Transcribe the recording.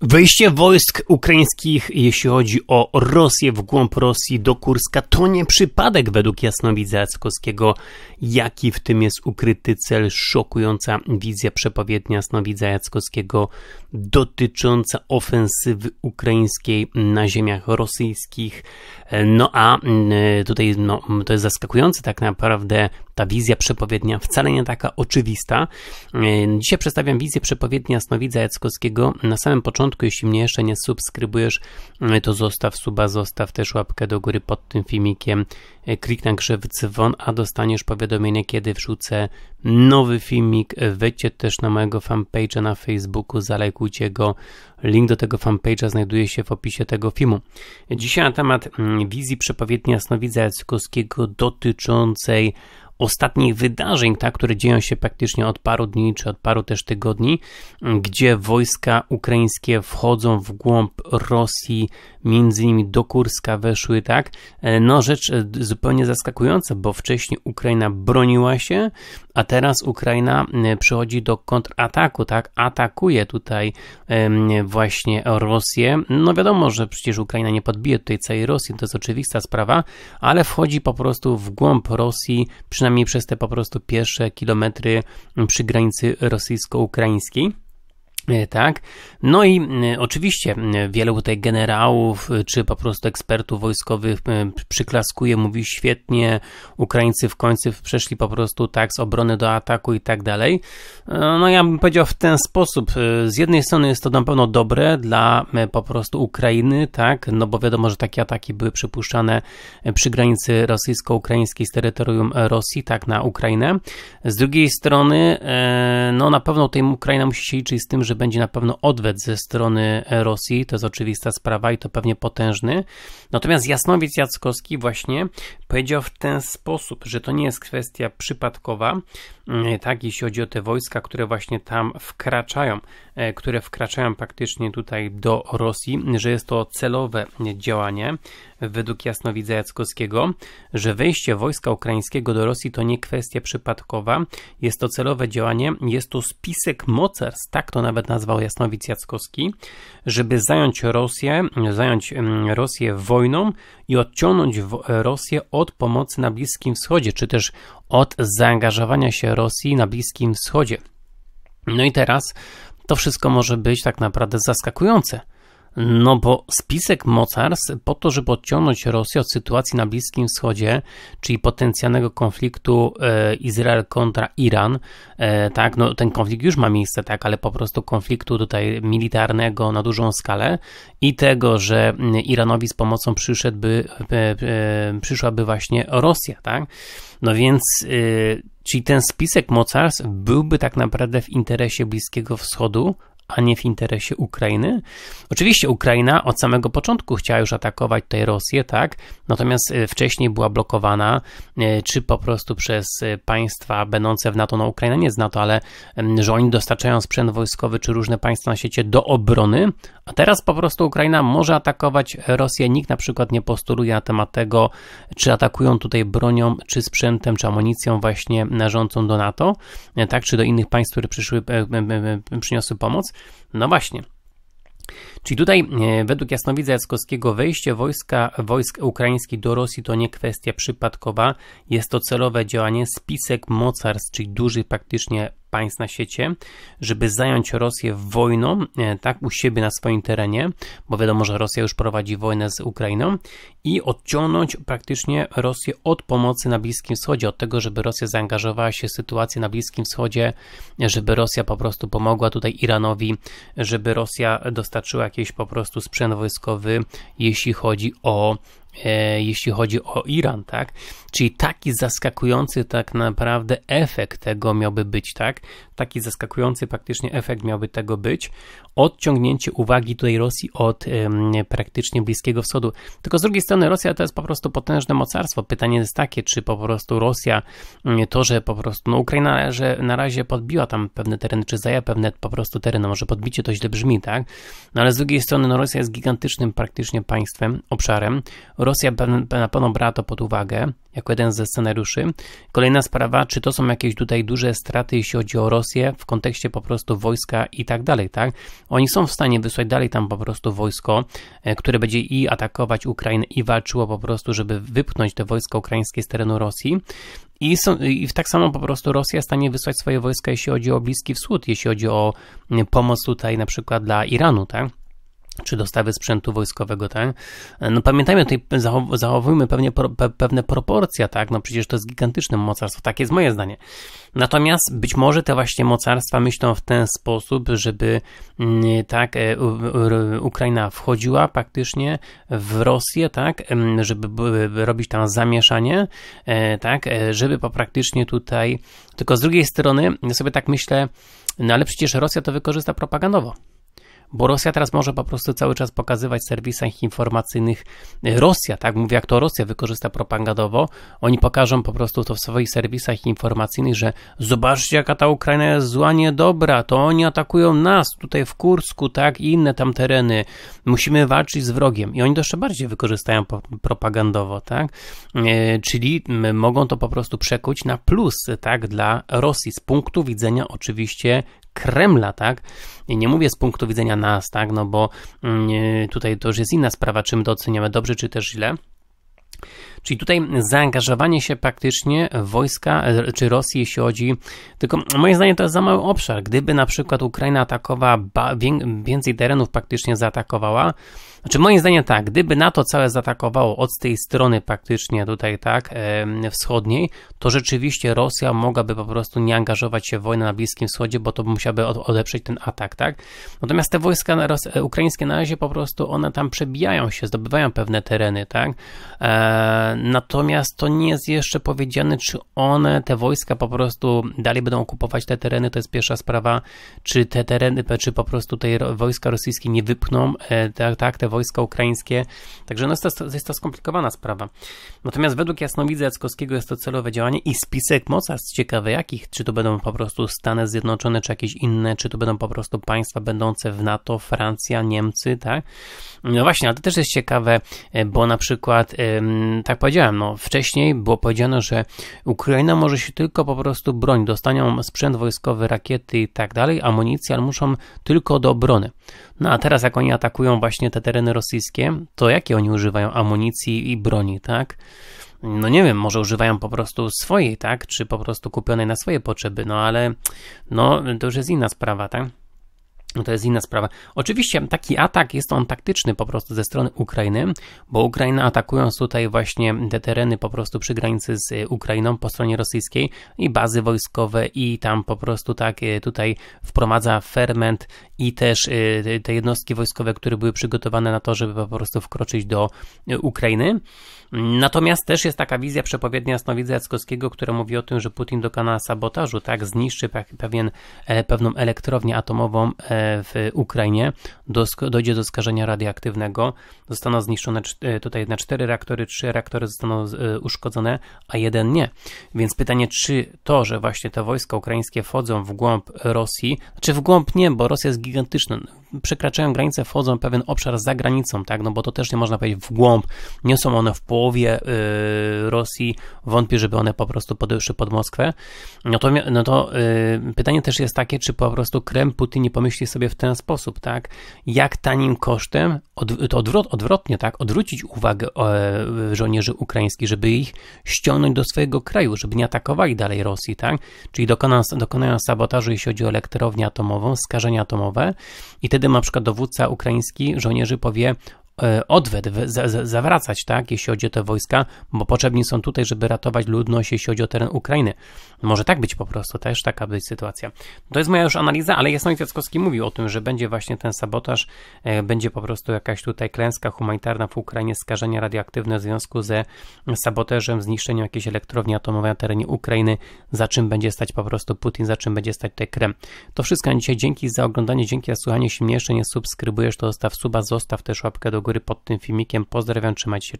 Wejście wojsk ukraińskich, jeśli chodzi o Rosję w głąb Rosji do Kurska, to nie przypadek według jasnowidza Jackowskiego. Jaki w tym jest ukryty cel? Szokująca wizja przepowiednia jasnowidza Jackowskiego dotycząca ofensywy ukraińskiej na ziemiach rosyjskich. No a mm, tutaj no, mm, to jest zaskakujące tak naprawdę ta wizja przepowiednia wcale nie taka oczywista. Dzisiaj przedstawiam wizję przepowiednia jasnowidza Jackowskiego na samym początku początku, jeśli mnie jeszcze nie subskrybujesz, e, to zostaw suba, zostaw też łapkę do góry pod tym filmikiem, e, kliknij grzew dzwon, a dostaniesz powiadomienie, kiedy wrzucę nowy filmik. E, wejdźcie też na mojego fanpage'a na Facebooku, zalajkujcie go. Link do tego fanpage'a znajduje się w opisie tego filmu. Dzisiaj na temat mm, wizji przepowiedni Jasnowidza Jackowskiego dotyczącej ostatnich wydarzeń, tak, które dzieją się praktycznie od paru dni czy od paru też tygodni, gdzie wojska ukraińskie wchodzą w głąb Rosji, między innymi do Kurska weszły, tak, e, no rzecz e, zupełnie zaskakująca, bo wcześniej Ukraina broniła się, a teraz Ukraina y, przychodzi do kontrataku, tak? Atakuje tutaj właśnie Rosję. No wiadomo, że przecież Ukraina nie podbije tutaj całej Rosji, to jest oczywista sprawa, ale wchodzi po prostu w głąb Rosji, przynajmniej przez te po prostu pierwsze kilometry przy granicy rosyjsko-ukraińskiej. E, tak. No i e, oczywiście wielu tutaj generałów e, czy po prostu ekspertów wojskowych przyklaskuje, mówi świetnie, Ukraińcy w końcu przeszli po prostu tak z obrony do ataku i tak dalej. No ja bym powiedział w ten sposób. Z jednej strony jest to na pewno dobre dla po prostu Ukrainy, tak, no bo wiadomo, że takie ataki były przypuszczane przy granicy rosyjsko-ukraińskiej z terytorium Rosji, tak, na Ukrainę. Z drugiej strony, no na pewno tutaj Ukraina musi się liczyć z tym, że będzie na pewno odwet ze strony Rosji, to jest oczywista sprawa i to pewnie potężny. Natomiast Jasnowiec Jackowski właśnie Powiedział w ten sposób, że to nie jest kwestia przypadkowa, mm, tak, jeśli chodzi o te wojska, które właśnie tam wkraczają, e, które wkraczają praktycznie tutaj do Rosji, że jest to celowe działanie według jasnowidza Jackowskiego, że wejście wojska ukraińskiego do Rosji to nie kwestia przypadkowa, jest to celowe działanie, jest to spisek mocarstw, tak to nawet nazwał jasnowidz Jackowski, żeby zająć Rosję, zająć mm, Rosję wojną i odciągnąć Rosję od od pomocy na Bliskim Wschodzie, czy też od zaangażowania się Rosji na Bliskim Wschodzie. No i teraz to wszystko może być tak naprawdę zaskakujące. No bo spisek mocarstw po to, żeby odciągnąć Rosję od sytuacji na Bliskim Wschodzie, czyli potencjalnego konfliktu e, Izrael kontra Iran, e, tak, no ten konflikt już ma miejsce, tak, ale po prostu konfliktu tutaj militarnego na dużą skalę i tego, że Iranowi z pomocą przyszedłby, e, przyszłaby właśnie Rosja, tak. No więc, czyli ten spisek mocarstw byłby tak naprawdę w interesie Bliskiego Wschodu, a nie w interesie Ukrainy? Oczywiście Ukraina od samego początku chciała już atakować tej Rosję, tak? Natomiast e, wcześniej była blokowana, e, czy po prostu przez e, państwa będące w NATO, no Ukraina nie z NATO, ale że oni dostarczają sprzęt wojskowy, czy różne państwa na świecie do obrony, a teraz po prostu Ukraina może atakować Rosję. Nikt na przykład nie postuluje na temat tego, czy atakują tutaj bronią, czy sprzętem, czy amunicją właśnie narządzą do NATO, tak? Czy do innych państw, które przyszły, przyniosły pomoc. No właśnie. Czyli tutaj e, według jasnowidza Jackowskiego wejście wojska, wojsk ukraińskich do Rosji to nie kwestia przypadkowa, jest to celowe działanie, spisek mocarstw, czyli duży praktycznie państw na świecie, żeby zająć Rosję wojną, e, tak u siebie na swoim terenie, bo wiadomo, że Rosja już prowadzi wojnę z Ukrainą i odciągnąć praktycznie Rosję od pomocy na Bliskim Wschodzie, od tego, żeby Rosja zaangażowała się w sytuację na Bliskim Wschodzie, żeby Rosja po prostu pomogła tutaj Iranowi, żeby Rosja dostarczyła jakiś po prostu sprzęt wojskowy, jeśli chodzi o E, jeśli chodzi o Iran, tak? Czyli taki zaskakujący tak naprawdę efekt tego miałby być, tak? Taki zaskakujący praktycznie efekt miałby tego być. Odciągnięcie uwagi tutaj Rosji od praktycznie Bliskiego Wschodu. Tylko z drugiej strony Rosja to jest po prostu potężne mocarstwo. Pytanie jest takie, czy po prostu Rosja, to, że po prostu, no Ukraina że na razie podbiła tam pewne tereny, czy zaja pewne po prostu tereny, może podbicie to źle brzmi, tak? No ale z drugiej strony no Rosja jest gigantycznym praktycznie państwem, obszarem. Rosja na pewno brała to pod uwagę jako jeden ze scenariuszy. Kolejna sprawa, czy to są jakieś tutaj duże straty, jeśli chodzi o Rosję, w kontekście po prostu wojska i tak dalej, tak? Oni są w stanie wysłać dalej tam po prostu wojsko, e, które będzie i atakować Ukrainę, i walczyło po prostu, żeby wypchnąć te wojska ukraińskie z terenu Rosji. I, są, I tak samo po prostu Rosja w stanie wysłać swoje wojska, jeśli chodzi o Bliski Wschód, jeśli chodzi o pomoc tutaj na przykład dla Iranu, tak? czy dostawy sprzętu wojskowego, tak? No pamiętajmy tutaj, zachowujmy pewnie, pe, pewne proporcje, tak? No przecież to jest gigantyczne mocarstwo, takie jest moje zdanie. Natomiast być może te właśnie mocarstwa myślą w ten sposób, żeby mm, tak e, Ukraina wchodziła praktycznie w Rosję, tak? Żeby robić tam zamieszanie, e, tak? E, żeby po praktycznie tutaj, tylko z drugiej strony ja sobie tak myślę, no ale przecież Rosja to wykorzysta propagandowo bo Rosja teraz może po prostu cały czas pokazywać w serwisach informacyjnych e, Rosja, tak mówię, jak to Rosja wykorzysta propagandowo. Oni pokażą po prostu to w swoich serwisach informacyjnych, że zobaczcie, jaka ta Ukraina jest zła, niedobra, to oni atakują nas tutaj w Kursku, tak, i inne tam tereny. Musimy walczyć z wrogiem. I oni to jeszcze bardziej wykorzystają propagandowo, tak, e, czyli mogą to po prostu przekuć na plus, tak, dla Rosji z punktu widzenia oczywiście Kremla, tak? I nie mówię z punktu widzenia nas, tak? No bo mm, tutaj to już jest inna sprawa, czym to oceniamy dobrze czy też źle. Czyli tutaj zaangażowanie się praktycznie wojska e, czy Rosji, jeśli chodzi. Tylko moim zdaniem to jest za mały obszar. Gdyby na przykład Ukraina atakowała więcej terenów, praktycznie zaatakowała, znaczy moim zdaniem tak, gdyby NATO całe zaatakowało od tej strony praktycznie tutaj tak wschodniej, to rzeczywiście Rosja mogłaby po prostu nie angażować się w wojnę na Bliskim Wschodzie, bo to musiałaby odeprzeć ten atak, tak? Natomiast te wojska e, ukraińskie na razie po prostu one tam przebijają się, zdobywają pewne tereny, tak? E, natomiast to nie jest jeszcze powiedziane, czy one, te wojska po prostu dalej będą okupować te tereny, to jest pierwsza sprawa, czy te tereny, czy po prostu te wojska rosyjskie nie wypną, e, tak, tak, te wojska wojska ukraińskie. Także no, jest, to, jest to skomplikowana sprawa. Natomiast według jasnowidza Jackowskiego jest to celowe działanie i spisek mocarstw ciekawe jakich, czy to będą po prostu Stany Zjednoczone, czy jakieś inne, czy to będą po prostu państwa będące w NATO, Francja, Niemcy, tak? No właśnie, ale to też jest ciekawe, e, bo na przykład, tak powiedziałem, no wcześniej było powiedziane, że Ukraina może się tylko po prostu broń, dostaną sprzęt wojskowy, rakiety i tak dalej, amunicję, ale muszą tylko do obrony. No a teraz jak oni atakują właśnie te tereny rosyjskie, to jakie oni używają amunicji i broni, tak? no nie wiem, może używają po prostu swojej, tak? Czy po prostu kupionej na swoje potrzeby, no ale no to już jest inna sprawa, tak? No to jest inna sprawa. Oczywiście taki atak jest on taktyczny po prostu ze strony Ukrainy, bo Ukraina atakując tutaj właśnie te tereny po prostu przy granicy z y, Ukrainą po stronie rosyjskiej i bazy wojskowe i tam po prostu tak y, tutaj wprowadza ferment i też y, te jednostki wojskowe, które były przygotowane na to, żeby po prostu wkroczyć do Ukrainy. Natomiast też jest taka wizja przepowiednia Snowidza Jackowskiego, która mówi o tym, że Putin dokona sabotażu, tak, zniszczy pewien, e, pewną elektrownię atomową e, w Ukrainie, do, dojdzie do skażenia radioaktywnego, zostaną zniszczone e, tutaj na cztery reaktory, trzy reaktory zostaną e, uszkodzone, a jeden nie. Więc pytanie, czy to, że właśnie te wojska ukraińskie wchodzą w głąb Rosji, czy znaczy w głąb nie, bo Rosja jest gigantyczna, przekraczają granicę, wchodzą w pewien obszar za granicą, tak, no bo to też nie można powiedzieć w głąb, nie są one w połowie y, Rosji, wątpię, żeby one po prostu podeszły pod Moskwę, no to, no to y, pytanie też jest takie, czy po prostu Kreml, Putin nie pomyśli sobie w ten sposób, tak, jak tanim kosztem, od, to odwrot, odwrotnie, tak, odwrócić uwagę y, żołnierzy ukraińskich, żeby ich ściągnąć do swojego kraju, żeby nie atakowali dalej Rosji, tak, czyli dokonają, dokonają sabotażu, jeśli chodzi o elektrownię atomową, skażenia atomowe i te wtedy na przykład dowódca ukraiński żołnierzy powie E, odwet zawracać, tak, jeśli chodzi o te wojska, bo potrzebni są tutaj, żeby ratować ludność, jeśli chodzi o teren Ukrainy. Może tak być po prostu też, taka być sytuacja. To jest moja już analiza, ale Jasnowid Jackowski mówił o tym, że będzie właśnie ten sabotaż, e, będzie po prostu jakaś tutaj klęska humanitarna w Ukrainie, skażenia radioaktywne w związku ze sabotażem, zniszczeniem jakiejś elektrowni atomowej na terenie Ukrainy, za czym będzie stać po prostu Putin, za czym będzie stać tutaj Krem. To wszystko na dzisiaj. Dzięki za oglądanie, dzięki za słuchanie. Jeśli mnie jeszcze nie subskrybujesz, to zostaw suba, zostaw też łapkę do góry góry pod tym filmikiem. Pozdrawiam, trzymajcie się.